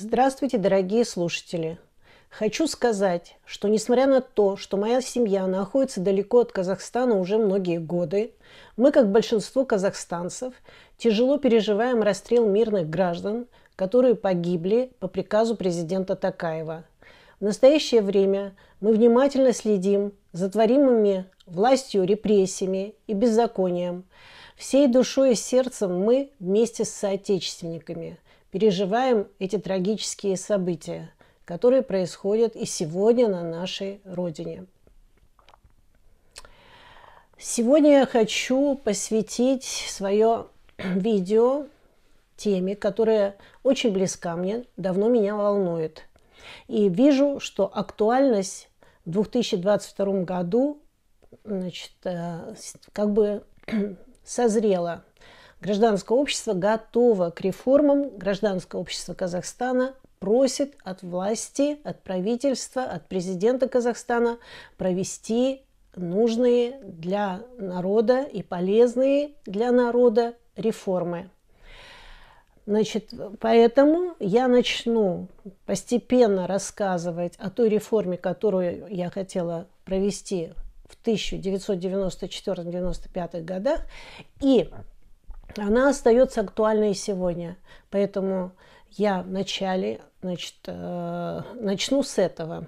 Здравствуйте, дорогие слушатели! Хочу сказать, что несмотря на то, что моя семья находится далеко от Казахстана уже многие годы, мы, как большинство казахстанцев, тяжело переживаем расстрел мирных граждан, которые погибли по приказу президента Такаева. В настоящее время мы внимательно следим за творимыми властью репрессиями и беззаконием. Всей душой и сердцем мы вместе с соотечественниками – переживаем эти трагические события, которые происходят и сегодня на нашей Родине. Сегодня я хочу посвятить свое видео теме, которая очень близка мне, давно меня волнует. И вижу, что актуальность в 2022 году значит, э, как бы созрела – Гражданское общество готово к реформам. Гражданское общество Казахстана просит от власти, от правительства, от президента Казахстана провести нужные для народа и полезные для народа реформы. Значит, поэтому я начну постепенно рассказывать о той реформе, которую я хотела провести в 1994-1995 годах. И она остается актуальной сегодня. Поэтому я вначале значит, э, начну с этого.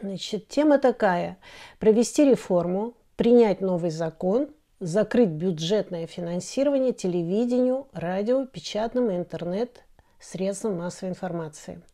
Значит, тема такая. Провести реформу, принять новый закон, закрыть бюджетное финансирование телевидению, радио, печатным и интернет средствам массовой информации –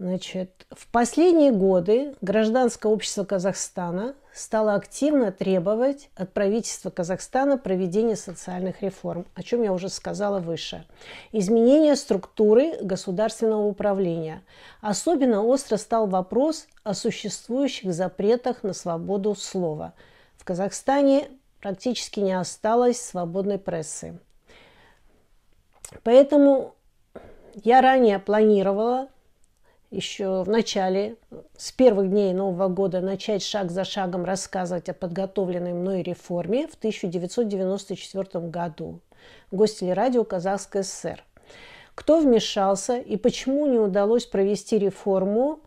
Значит, в последние годы гражданское общество Казахстана стало активно требовать от правительства Казахстана проведения социальных реформ, о чем я уже сказала выше. Изменение структуры государственного управления. Особенно остро стал вопрос о существующих запретах на свободу слова. В Казахстане практически не осталось свободной прессы. Поэтому я ранее планировала еще в начале, с первых дней Нового года начать шаг за шагом рассказывать о подготовленной мной реформе в 1994 году. Гость Радио Казахской ССР. Кто вмешался и почему не удалось провести реформу,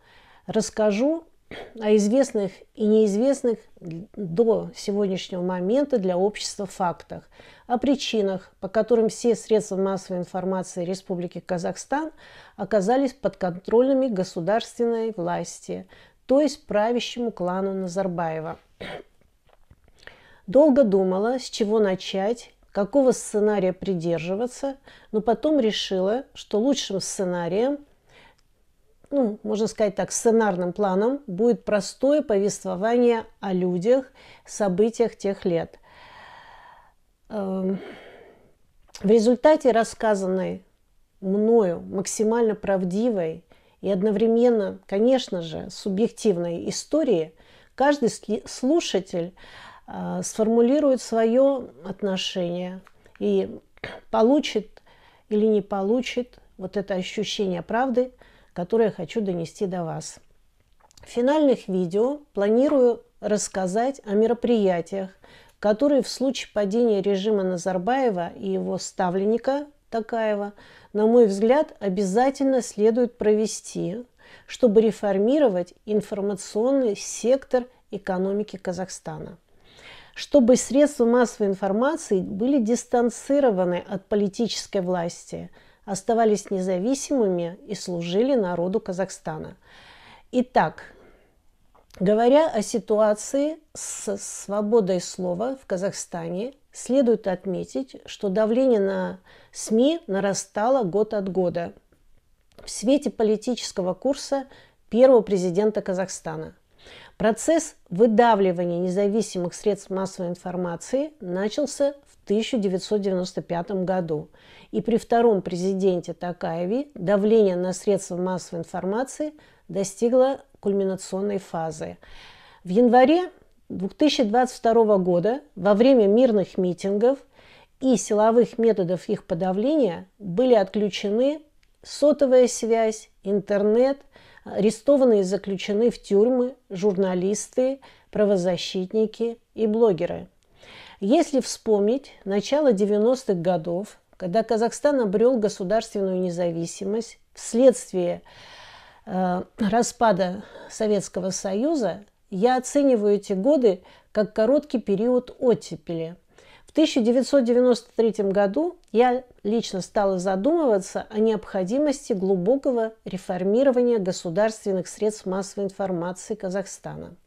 расскажу о а известных и неизвестных до сегодняшнего момента для общества фактах, о причинах, по которым все средства массовой информации Республики Казахстан оказались под подконтрольными государственной власти, то есть правящему клану Назарбаева. Долго думала, с чего начать, какого сценария придерживаться, но потом решила, что лучшим сценарием – ну, можно сказать так, сценарным планом будет простое повествование о людях, событиях тех лет. Эм, в результате рассказанной мною максимально правдивой и одновременно, конечно же, субъективной истории, каждый слушатель э, сформулирует свое отношение и получит или не получит вот это ощущение правды – которые хочу донести до вас. В финальных видео планирую рассказать о мероприятиях, которые в случае падения режима Назарбаева и его ставленника Такаева, на мой взгляд, обязательно следует провести, чтобы реформировать информационный сектор экономики Казахстана чтобы средства массовой информации были дистанцированы от политической власти – оставались независимыми и служили народу Казахстана. Итак, говоря о ситуации с свободой слова в Казахстане, следует отметить, что давление на СМИ нарастало год от года в свете политического курса первого президента Казахстана – Процесс выдавливания независимых средств массовой информации начался 1995 году. И при втором президенте Такаеве давление на средства массовой информации достигло кульминационной фазы. В январе 2022 года во время мирных митингов и силовых методов их подавления были отключены сотовая связь, интернет, арестованы и заключены в тюрьмы журналисты, правозащитники и блогеры – если вспомнить начало 90-х годов, когда Казахстан обрел государственную независимость вследствие э, распада Советского Союза, я оцениваю эти годы как короткий период оттепели. В 1993 году я лично стала задумываться о необходимости глубокого реформирования государственных средств массовой информации Казахстана –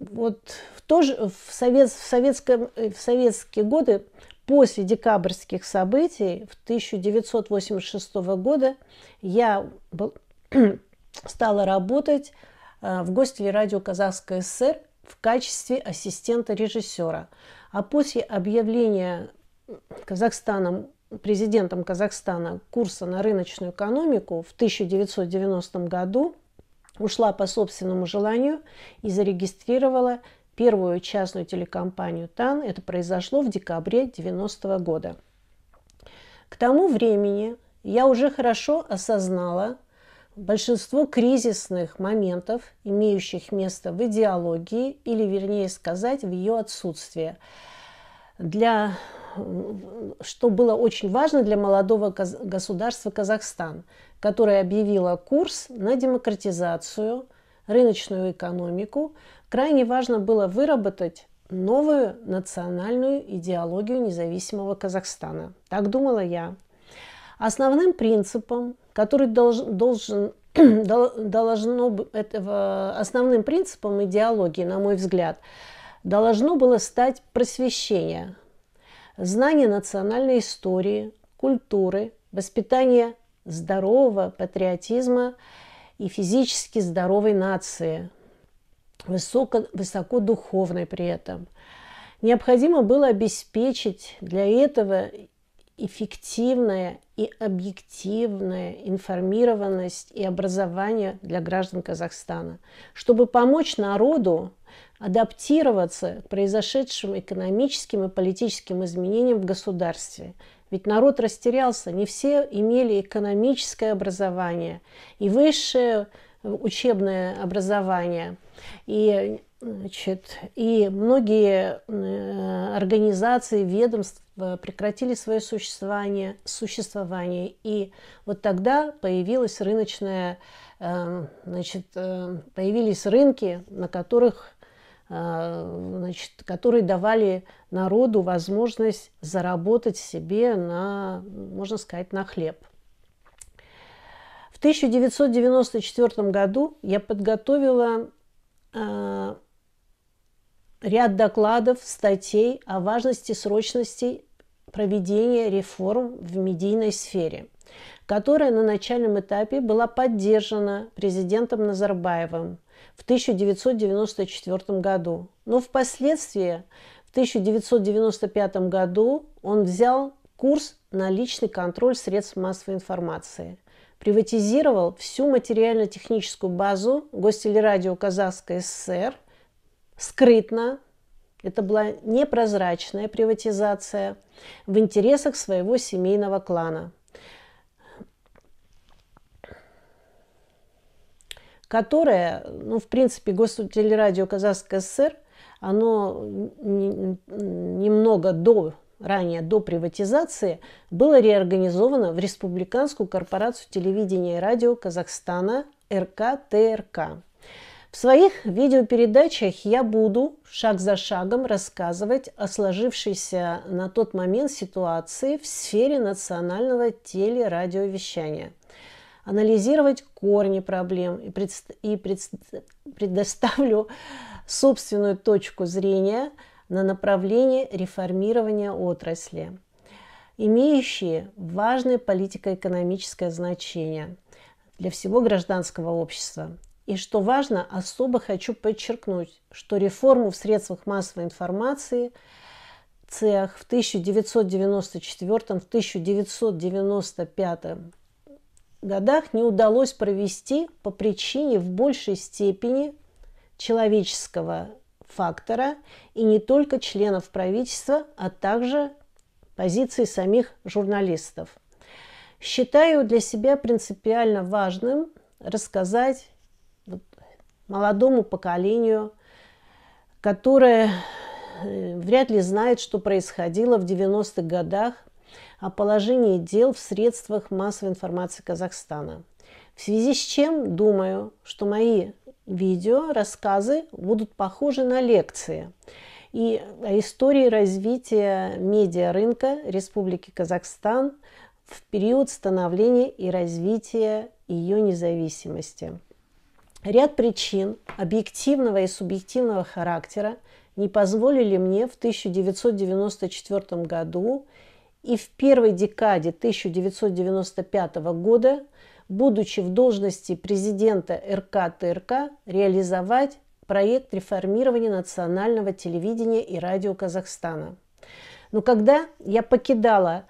вот в, тоже в, совет, в, советском, э, в советские годы после декабрьских событий в 1986 года я стала работать э, в радио «Казахская ССР» в качестве ассистента режиссера. А после объявления Казахстаном, президентом Казахстана курса на рыночную экономику в 1990 году ушла по собственному желанию и зарегистрировала первую частную телекомпанию ТАН. Это произошло в декабре 90 года. К тому времени я уже хорошо осознала большинство кризисных моментов, имеющих место в идеологии, или вернее сказать, в ее отсутствии. Для, что было очень важно для молодого государства Казахстан которая объявила курс на демократизацию, рыночную экономику, крайне важно было выработать новую национальную идеологию независимого Казахстана. Так думала я. Основным принципом, который должен, должен должно этого основным принципом идеологии, на мой взгляд, должно было стать просвещение, знание национальной истории, культуры, воспитание здорового патриотизма и физически здоровой нации, высоко, высоко духовной при этом. Необходимо было обеспечить для этого эффективная и объективная информированность и образование для граждан Казахстана, чтобы помочь народу адаптироваться к произошедшим экономическим и политическим изменениям в государстве ведь народ растерялся, не все имели экономическое образование и высшее э, учебное образование. И, значит, и многие э, организации, ведомства прекратили свое существование, существование. И вот тогда появилась рыночная, э, значит, появились рынки, на которых а, значит, которые давали народу возможность заработать себе на, можно сказать, на хлеб. В 1994 году я подготовила э, ряд докладов, статей о важности срочности проведения реформ в медийной сфере, которая на начальном этапе была поддержана президентом Назарбаевым – в 1994 году. Но впоследствии, в 1995 году, он взял курс на личный контроль средств массовой информации, приватизировал всю материально-техническую базу Гостелерадио Казахской ССР скрытно, это была непрозрачная приватизация в интересах своего семейного клана – которое, ну, в принципе, Гостелерадио Казахской ССР, оно немного до ранее до приватизации, было реорганизовано в Республиканскую корпорацию телевидения и радио Казахстана РКТРК. В своих видеопередачах я буду шаг за шагом рассказывать о сложившейся на тот момент ситуации в сфере национального телерадиовещания – анализировать корни проблем и, предст... и предст... предоставлю собственную точку зрения на направление реформирования отрасли, имеющие важное политико-экономическое значение для всего гражданского общества. И что важно, особо хочу подчеркнуть, что реформу в средствах массовой информации акциях в 1994-1995 годах не удалось провести по причине в большей степени человеческого фактора и не только членов правительства, а также позиции самих журналистов. Считаю для себя принципиально важным рассказать молодому поколению, которое э, вряд ли знает, что происходило в 90-х годах о положении дел в средствах массовой информации Казахстана. В связи с чем думаю, что мои видео, рассказы будут похожи на лекции и о истории развития медиарынка Республики Казахстан в период становления и развития ее независимости. Ряд причин объективного и субъективного характера не позволили мне в 1994 году и в первой декаде 1995 года, будучи в должности президента РК ТРК, реализовать проект реформирования национального телевидения и радио Казахстана. Но когда я покидала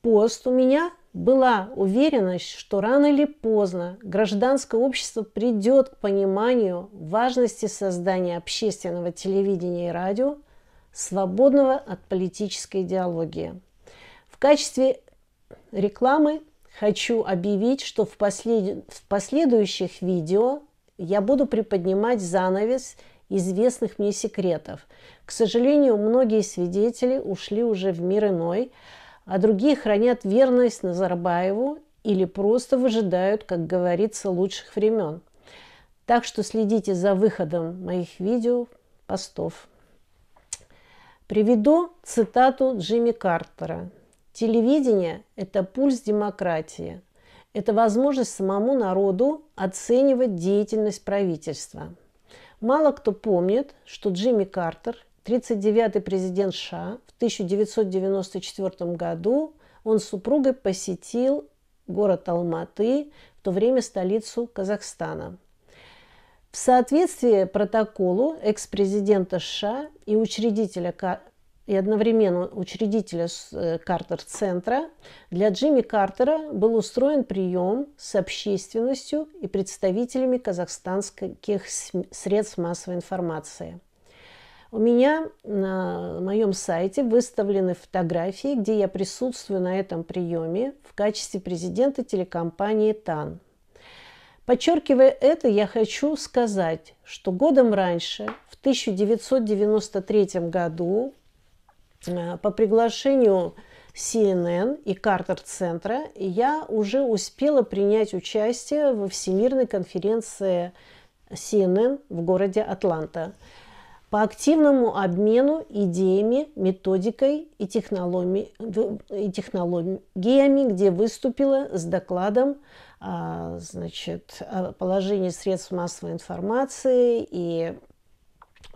пост, у меня была уверенность, что рано или поздно гражданское общество придет к пониманию важности создания общественного телевидения и радио, свободного от политической идеологии качестве рекламы хочу объявить, что в, послед... в последующих видео я буду приподнимать занавес известных мне секретов. К сожалению, многие свидетели ушли уже в мир иной, а другие хранят верность Назарбаеву или просто выжидают, как говорится, лучших времен. Так что следите за выходом моих видео, постов. Приведу цитату Джимми Картера, Телевидение – это пульс демократии. Это возможность самому народу оценивать деятельность правительства. Мало кто помнит, что Джимми Картер, 39-й президент США, в 1994 году он с супругой посетил город Алматы, в то время столицу Казахстана. В соответствии протоколу экс-президента США и учредителя и одновременно учредителя э, Картер-центра, для Джимми Картера был устроен прием с общественностью и представителями казахстанских средств массовой информации. У меня на моем сайте выставлены фотографии, где я присутствую на этом приеме в качестве президента телекомпании ТАН. Подчеркивая это, я хочу сказать, что годом раньше, в 1993 году, Э, по приглашению CNN и Картер-центра я уже успела принять участие во Всемирной конференции CNN в городе Атланта по активному обмену идеями, методикой и, технологи и технологиями, где выступила с докладом а, значит, о положении средств массовой информации и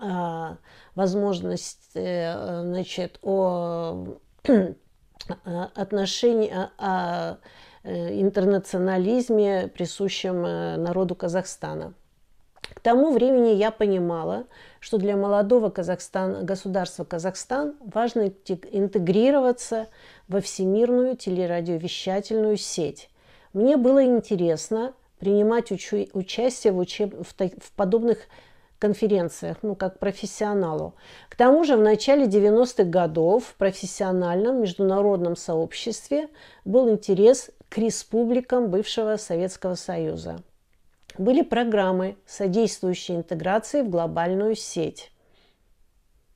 а, возможность, э, значит, о а, отношении, о а, э, интернационализме, присущем э, народу Казахстана. К тому времени я понимала, что для молодого Казахстан, государства Казахстан важно интегрироваться во всемирную телерадиовещательную сеть. Мне было интересно принимать участие в, учеб... в, в подобных конференциях, ну, как профессионалу. К тому же в начале 90-х годов в профессиональном международном сообществе был интерес к республикам бывшего Советского Союза. Были программы, содействующие интеграции в глобальную сеть.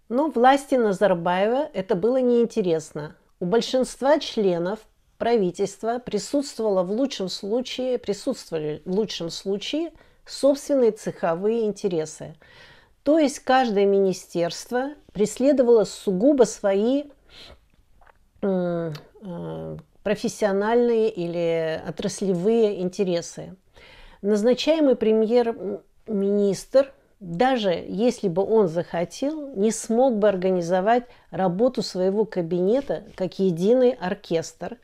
Но власти Назарбаева это было неинтересно. У большинства членов правительства присутствовало в лучшем случае, присутствовали в лучшем случае – собственные цеховые интересы. То есть каждое министерство преследовало сугубо свои э, профессиональные или отраслевые интересы. Назначаемый премьер-министр, даже если бы он захотел, не смог бы организовать работу своего кабинета как единый оркестр,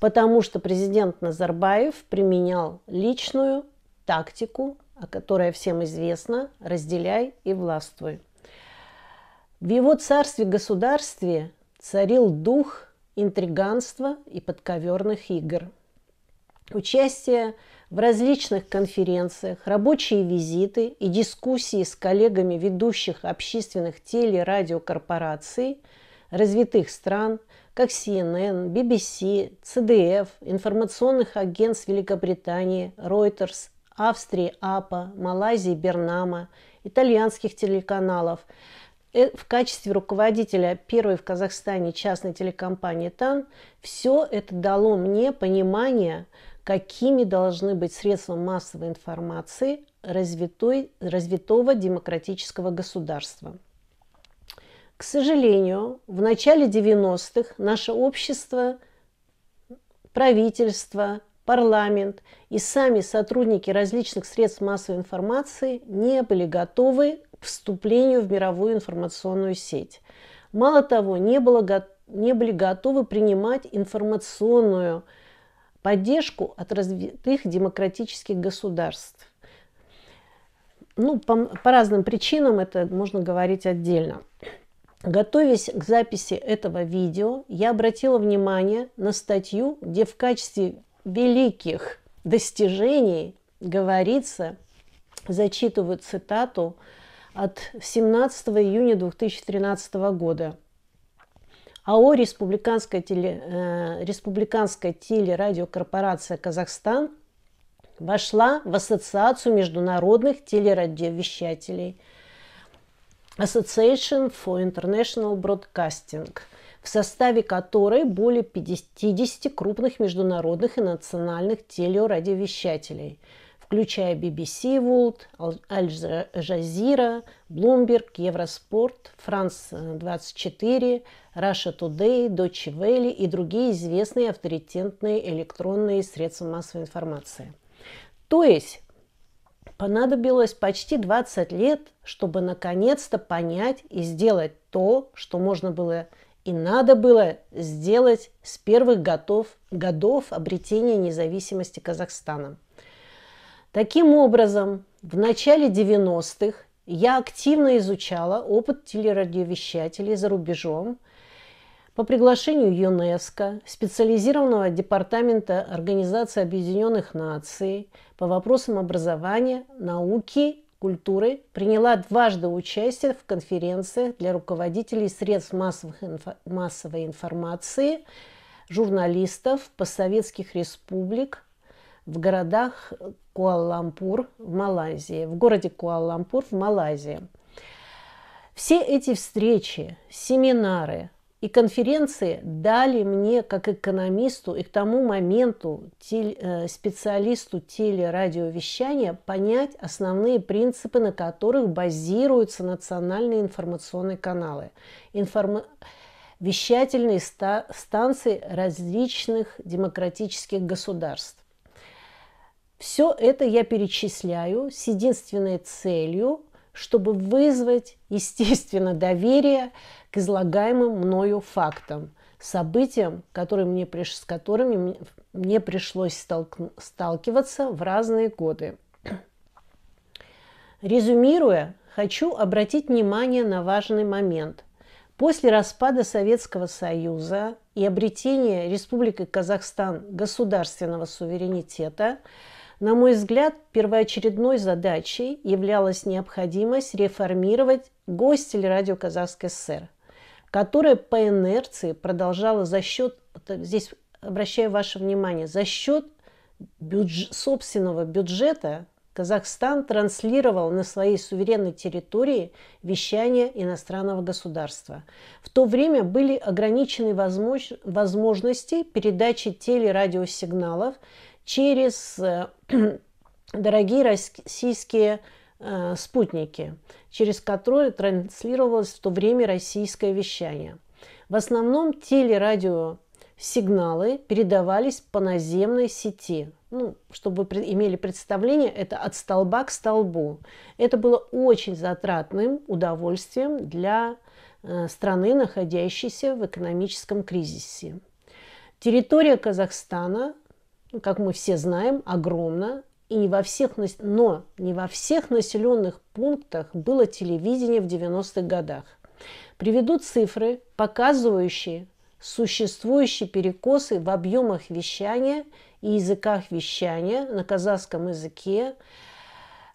потому что президент Назарбаев применял личную тактику, которая всем известна, разделяй и властвуй. В его царстве-государстве царил дух интриганства и подковерных игр. Участие в различных конференциях, рабочие визиты и дискуссии с коллегами ведущих общественных телерадиокорпораций развитых стран, как CNN, BBC, CDF, информационных агентств Великобритании, Reuters Австрии АПА, Малайзии Бернама, итальянских телеканалов. Э, в качестве руководителя первой в Казахстане частной телекомпании ТАН все это дало мне понимание, какими должны быть средства массовой информации развитой, развитого демократического государства. К сожалению, в начале 90-х наше общество, правительство, парламент и сами сотрудники различных средств массовой информации не были готовы к вступлению в мировую информационную сеть. Мало того, не, было, не были готовы принимать информационную поддержку от развитых демократических государств. Ну, по, по разным причинам это можно говорить отдельно. Готовясь к записи этого видео, я обратила внимание на статью, где в качестве великих достижений говорится, зачитываю цитату от 17 июня 2013 года. АО «Республиканская, теле, э, Республиканская телерадиокорпорация Казахстан» вошла в Ассоциацию международных телерадиовещателей Association for International Broadcasting – в составе которой более 50 крупных международных и национальных телерадиовещателей, включая BBC World, Аль-Жазира, Bloomberg, Евроспорт, Франс-24, Russia Today, Deutsche Welle и другие известные авторитетные электронные средства массовой информации. То есть понадобилось почти 20 лет, чтобы наконец-то понять и сделать то, что можно было и надо было сделать с первых годов, годов обретения независимости Казахстана. Таким образом, в начале 90-х я активно изучала опыт телерадиовещателей за рубежом по приглашению ЮНЕСКО, специализированного департамента Организации Объединенных Наций по вопросам образования, науки культуры приняла дважды участие в конференциях для руководителей средств массовых инфо- массовой информации, журналистов постсоветских республик в городах Куала-Лампур в Малайзии, в городе Куала-Лампур в Малайзии. Все эти встречи, семинары, и конференции дали мне, как экономисту и к тому моменту э, специалисту телерадиовещания, понять основные принципы, на которых базируются национальные информационные каналы, информ... вещательные ста... станции различных демократических государств. Все это я перечисляю с единственной целью – чтобы вызвать, естественно, доверие к излагаемым мною фактам, событиям, которые мне, с которыми мне пришлось сталкиваться в разные годы. Резюмируя, хочу обратить внимание на важный момент. После распада Советского Союза и обретения Республики Казахстан государственного суверенитета – на мой взгляд, первоочередной задачей являлась необходимость реформировать гостелерадио Казахской ССР, которая по инерции продолжала за счет, э, здесь обращаю ваше внимание, за счет бюдж, собственного бюджета Казахстан транслировал на своей суверенной территории вещание иностранного государства. В то время были ограничены возможности передачи телерадиосигналов через э, дорогие российские э, спутники, через которые транслировалось в то время российское вещание. В основном телерадиосигналы передавались по наземной сети. Ну, чтобы вы имели представление, это от столба к столбу. Это было очень затратным удовольствием для э, страны, находящейся в экономическом кризисе. Территория Казахстана как мы все знаем, огромна, и не во всех, но не во всех населенных пунктах было телевидение в 90-х годах. Приведу цифры, показывающие существующие перекосы в объемах вещания и языках вещания на казахском языке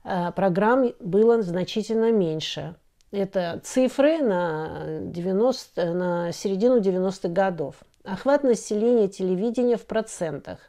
э, программ было значительно меньше. Это цифры на, 90, на середину 90-х годов. Охват населения телевидения в процентах.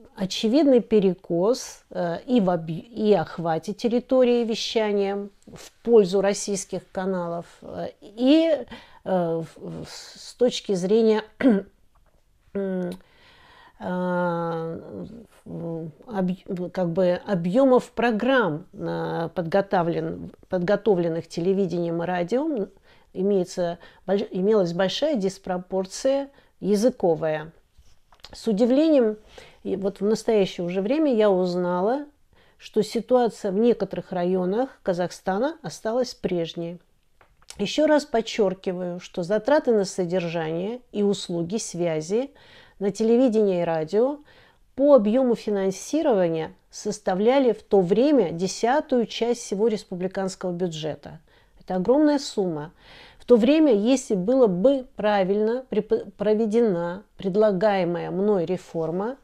очевидный перекос э, и, в об... и охвате территории вещания в пользу российских каналов, э, и э, с точки зрения как бы объемов программ, подготовлен, подготовленных телевидением и радио, имеется, имелась большая диспропорция языковая. С удивлением и вот в настоящее уже время я узнала, что ситуация в некоторых районах Казахстана осталась прежней. Еще раз подчеркиваю, что затраты на содержание и услуги связи на телевидении и радио по объему финансирования составляли в то время десятую часть всего республиканского бюджета. Это огромная сумма. В то время, если было бы правильно проведена предлагаемая мной реформа,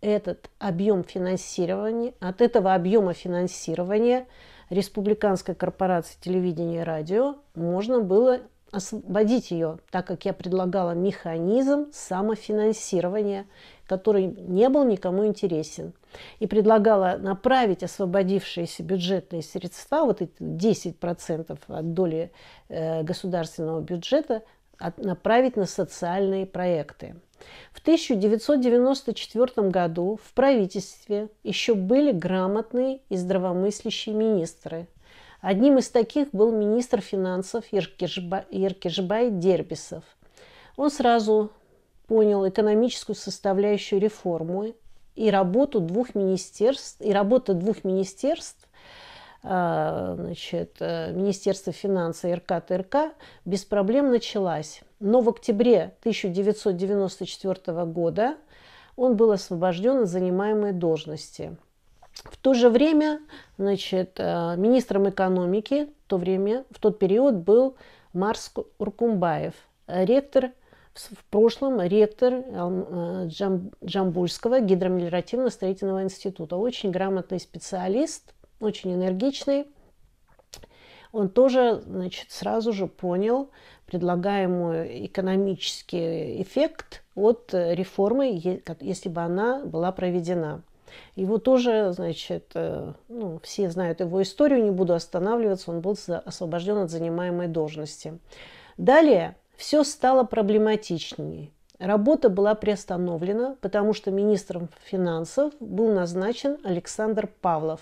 этот объем финансирования, от этого объема финансирования Республиканской корпорации телевидения и радио можно было освободить ее, так как я предлагала механизм самофинансирования, который не был никому интересен. И предлагала направить освободившиеся бюджетные средства, вот эти 10% от доли э, государственного бюджета, от, направить на социальные проекты. В 1994 году в правительстве еще были грамотные и здравомыслящие министры. Одним из таких был министр финансов Еркежба, Дербисов. Он сразу понял экономическую составляющую реформы и работу двух министерств, и работа двух министерств а, значит, э, Министерства финансов РК ТРК без проблем началась но в октябре 1994 года он был освобожден от занимаемой должности. В то же время значит, э, министром экономики в то, время, в тот период был Марс Уркумбаев, ректор в прошлом ректор э, Джам, Джамбульского гидромелиоративно-строительного института. Очень грамотный специалист, очень энергичный. Он тоже значит, сразу же понял, предлагаемый экономический эффект от э, реформы, если бы она была проведена. Его тоже, значит, э, ну, все знают его историю, не буду останавливаться, он был освобожден от занимаемой должности. Далее все стало проблематичнее. Работа была приостановлена, потому что министром финансов был назначен Александр Павлов,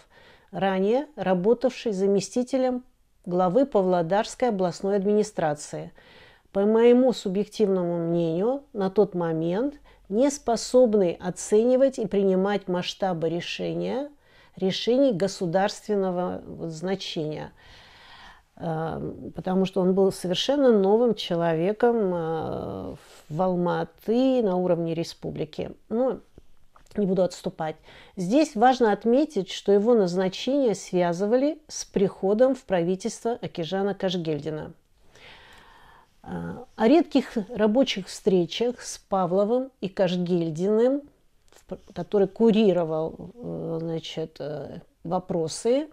ранее работавший заместителем главы Павлодарской областной администрации. По моему субъективному мнению, на тот момент не способный оценивать и принимать масштабы решения, решений государственного значения э, потому что он был совершенно новым человеком э, в Алматы на уровне республики. Ну, не буду отступать. Здесь важно отметить, что его назначение связывали с приходом в правительство Акижана Кашгельдина. А, о редких рабочих встречах с Павловым и Кашгельдиным, который курировал э, значит, э, вопросы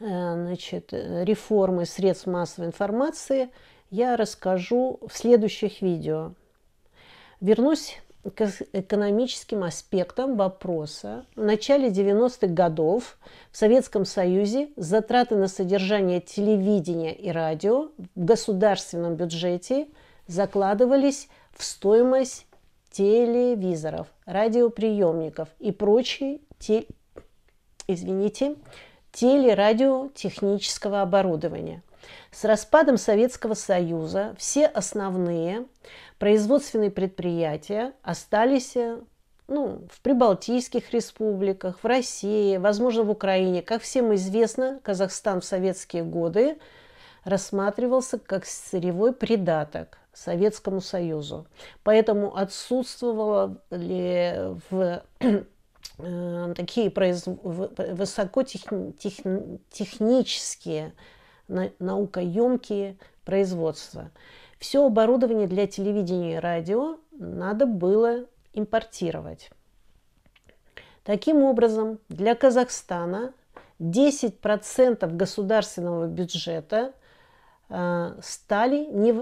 э, значит, реформы средств массовой информации, я расскажу в следующих видео. Вернусь к экономическим аспектам вопроса. В начале 90-х годов в Советском Союзе затраты на содержание телевидения и радио в государственном бюджете закладывались в стоимость телевизоров, радиоприемников и прочей те... извините, телерадиотехнического оборудования – с распадом Советского Союза все основные производственные предприятия остались э, ну, в Прибалтийских республиках, в России, возможно, в Украине. Как всем известно, Казахстан в советские годы рассматривался как сырьевой придаток Советскому Союзу. Поэтому отсутствовали в э, такие произ... высокотехнические техни наукоемкие производства. Все оборудование для телевидения и радио надо было импортировать. Таким образом, для Казахстана 10% государственного бюджета Э, стали, не,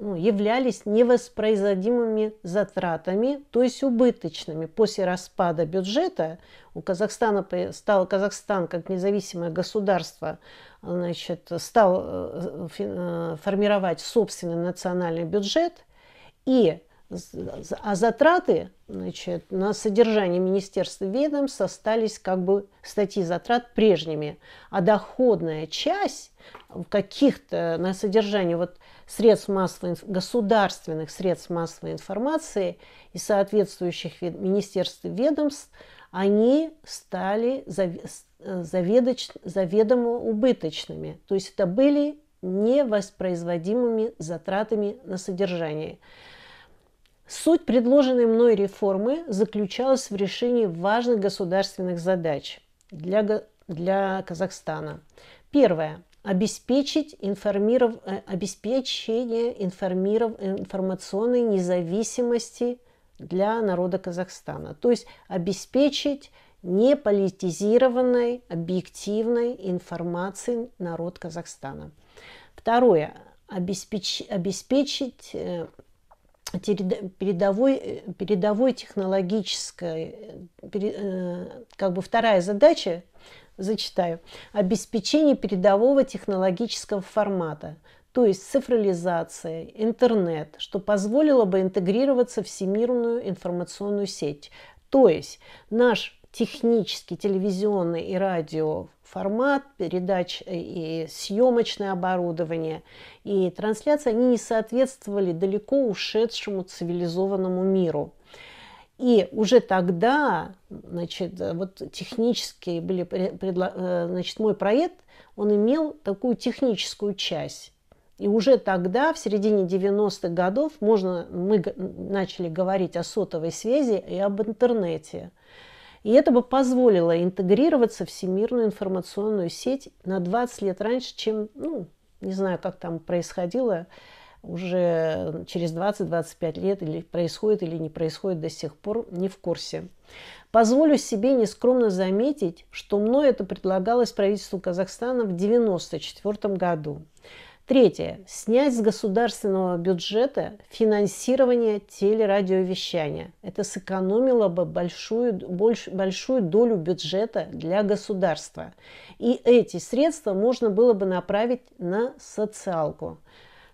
ну, являлись невоспроизводимыми затратами, то есть убыточными. После распада бюджета у Казахстана стал Казахстан как независимое государство, значит, стал э, э, формировать собственный национальный бюджет, и а затраты значит, на содержание министерств ведомств остались как бы статьи затрат прежними, а доходная часть каких-то на содержание вот средств массовой, государственных средств массовой информации и соответствующих министерств ведомств, они стали заведоч, заведомо убыточными. То есть это были невоспроизводимыми затратами на содержание. Суть предложенной мной реформы заключалась в решении важных государственных задач для, для Казахстана. Первое обеспечить информиров, э, обеспечение информиров, информационной независимости для народа Казахстана. То есть обеспечить неполитизированной, объективной информации народ Казахстана. Второе. Обеспеч, обеспечить э, передовой, э, передовой технологической, э, э, как бы вторая задача, зачитаю, обеспечение передового технологического формата, то есть цифрализация, интернет, что позволило бы интегрироваться в всемирную информационную сеть. То есть наш технический телевизионный и радио формат передач э, и съемочное оборудование и трансляция, они не соответствовали далеко ушедшему цивилизованному миру. И уже тогда, значит, вот технические были, э, значит, мой проект, он имел такую техническую часть. И уже тогда, в середине 90-х годов, можно, мы начали говорить о сотовой связи и об интернете. И это бы позволило интегрироваться в всемирную информационную сеть на 20 лет раньше, чем, ну, не знаю, как там происходило, уже через 20-25 лет или происходит или не происходит до сих пор, не в курсе. Позволю себе нескромно заметить, что мной это предлагалось правительству Казахстана в 1994 году. Третье. Снять с государственного бюджета финансирование телерадиовещания. Это сэкономило бы большую, больш, большую долю бюджета для государства. И эти средства можно было бы направить на социалку,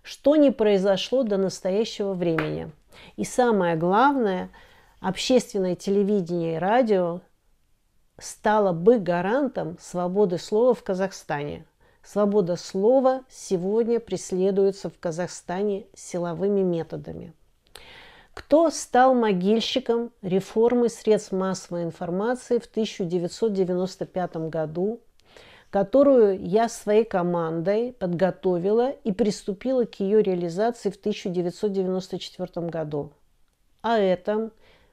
что не произошло до настоящего времени. И самое главное, общественное телевидение и радио стало бы гарантом свободы слова в Казахстане – Свобода слова сегодня преследуется в Казахстане силовыми методами. Кто стал могильщиком реформы средств массовой информации в 1995 году, которую я своей командой подготовила и приступила к ее реализации в 1994 году? О этом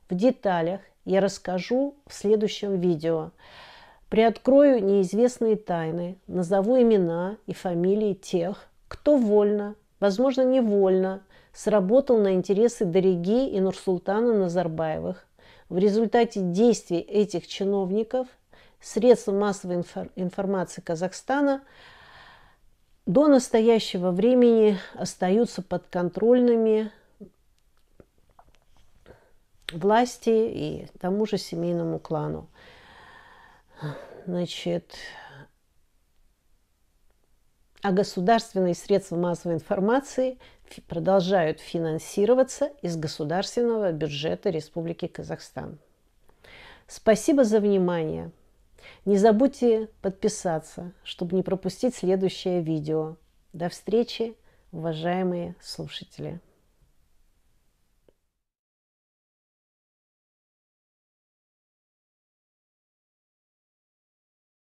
в деталях я расскажу в следующем видео. Приоткрою неизвестные тайны, назову имена и фамилии тех, кто вольно, возможно, невольно, сработал на интересы Дориги и Нурсултана Назарбаевых. В результате действий этих чиновников средства массовой инфор информации Казахстана до настоящего времени остаются подконтрольными власти и тому же семейному клану. Значит, а государственные средства массовой информации продолжают финансироваться из государственного бюджета Республики Казахстан. Спасибо за внимание. Не забудьте подписаться, чтобы не пропустить следующее видео. До встречи, уважаемые слушатели!